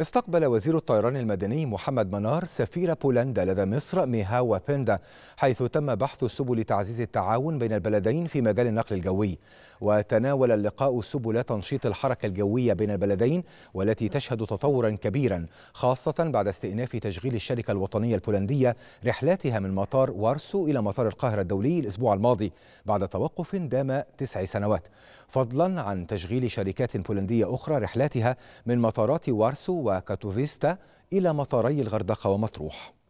استقبل وزير الطيران المدني محمد منار سفير بولندا لدى مصر ميهاوا بيندا حيث تم بحث سبل تعزيز التعاون بين البلدين في مجال النقل الجوي وتناول اللقاء سبل تنشيط الحركة الجوية بين البلدين والتي تشهد تطورا كبيرا خاصة بعد استئناف تشغيل الشركة الوطنية البولندية رحلاتها من مطار وارسو إلى مطار القاهرة الدولي الأسبوع الماضي بعد توقف دام تسع سنوات فضلا عن تشغيل شركات بولندية أخرى رحلاتها من مطارات وارسو وكاتوفيستا إلى مطاري الغردقة ومطروح